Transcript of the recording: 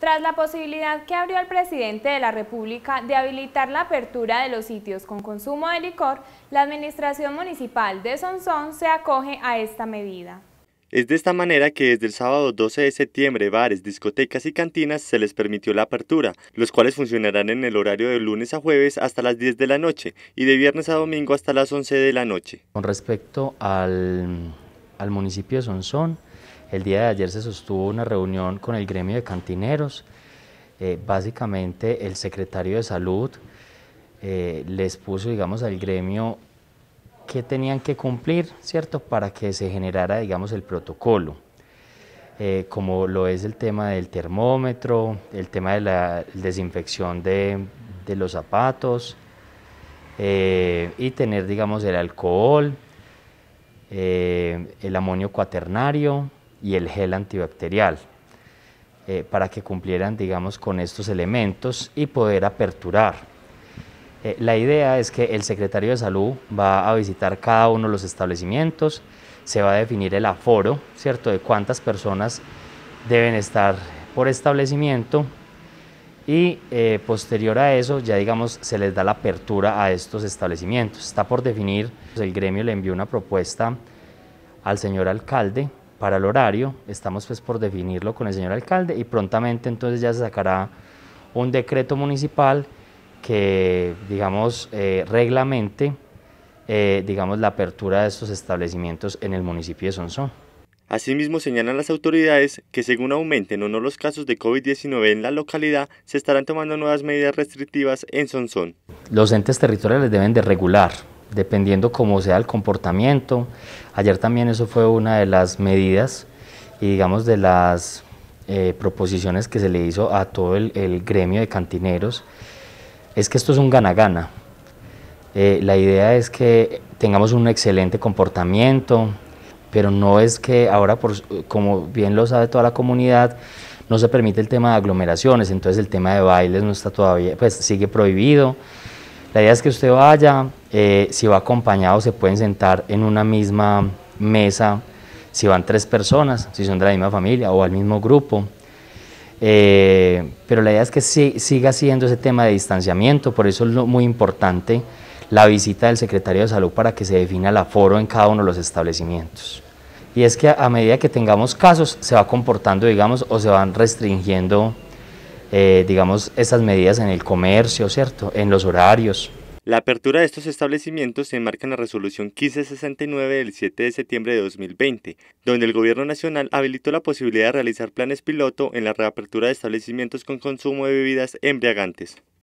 Tras la posibilidad que abrió el presidente de la República de habilitar la apertura de los sitios con consumo de licor, la Administración Municipal de Sonsón se acoge a esta medida. Es de esta manera que desde el sábado 12 de septiembre bares, discotecas y cantinas se les permitió la apertura, los cuales funcionarán en el horario de lunes a jueves hasta las 10 de la noche y de viernes a domingo hasta las 11 de la noche. Con respecto al, al municipio de Sonsón, el día de ayer se sostuvo una reunión con el gremio de cantineros. Eh, básicamente el secretario de salud eh, les puso, digamos, al gremio qué tenían que cumplir, ¿cierto? Para que se generara, digamos, el protocolo. Eh, como lo es el tema del termómetro, el tema de la desinfección de, de los zapatos y tener, digamos, el alcohol, el amonio cuaternario, y el gel antibacterial eh, para que cumplieran, digamos, con estos elementos y poder aperturar. Eh, la idea es que el secretario de Salud va a visitar cada uno de los establecimientos, se va a definir el aforo, ¿cierto?, de cuántas personas deben estar por establecimiento y eh, posterior a eso ya digamos se les da la apertura a estos establecimientos. Está por definir, pues, el gremio le envió una propuesta al señor alcalde para el horario, estamos pues por definirlo con el señor alcalde y prontamente entonces ya se sacará un decreto municipal que, digamos, eh, reglamente, eh, digamos, la apertura de estos establecimientos en el municipio de Sonsón. Asimismo, señalan las autoridades que según aumenten o no los casos de COVID-19 en la localidad, se estarán tomando nuevas medidas restrictivas en Sonsón. Los entes territoriales deben de regular dependiendo cómo sea el comportamiento. Ayer también eso fue una de las medidas y digamos de las eh, proposiciones que se le hizo a todo el, gremio de cantineros, es que esto es un gana-gana. Eh, la idea es que tengamos un excelente comportamiento, pero no es que ahora, como bien lo sabe toda la comunidad, no se permite el tema de aglomeraciones, entonces el tema de bailes no está todavía, pues sigue prohibido. La idea es que usted vaya, eh, si va acompañado se pueden sentar en una misma mesa, si van tres personas, si son de la misma familia o al mismo grupo. Eh, pero la idea es que siga siendo ese tema de distanciamiento, por eso es muy importante la visita del secretario de salud para que se defina el aforo en cada uno de los establecimientos. Y es que a medida que tengamos casos se va comportando, digamos, o se van restringiendo, eh, digamos, esas medidas en el comercio, ¿cierto? En los horarios. La apertura de estos establecimientos se enmarca en la resolución 1569 del 7 de septiembre de 2020, donde el Gobierno Nacional habilitó la posibilidad de realizar planes piloto en la reapertura de establecimientos con consumo de bebidas embriagantes.